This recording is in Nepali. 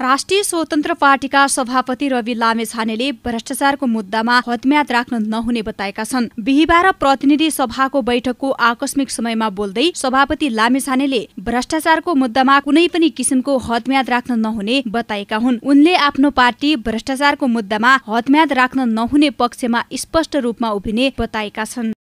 राष्ट्रिय स्वतन्त्र पार्टीका सभापति रवि लामेछानेले भ्रष्टाचारको मुद्दामा हदम्याद राख्न नहुने बताएका छन् बिहिबार प्रतिनिधि सभाको बैठकको आकस्मिक समयमा बोल्दै सभापति लामेछानेले भ्रष्टाचारको मुद्दामा कुनै पनि किसिमको हदम्याद राख्न नहुने बताएका हुन् उनले आफ्नो पार्टी भ्रष्टाचारको मुद्दामा हदम्याद राख्न नहुने पक्षमा स्पष्ट रूपमा उभिने बताएका छन्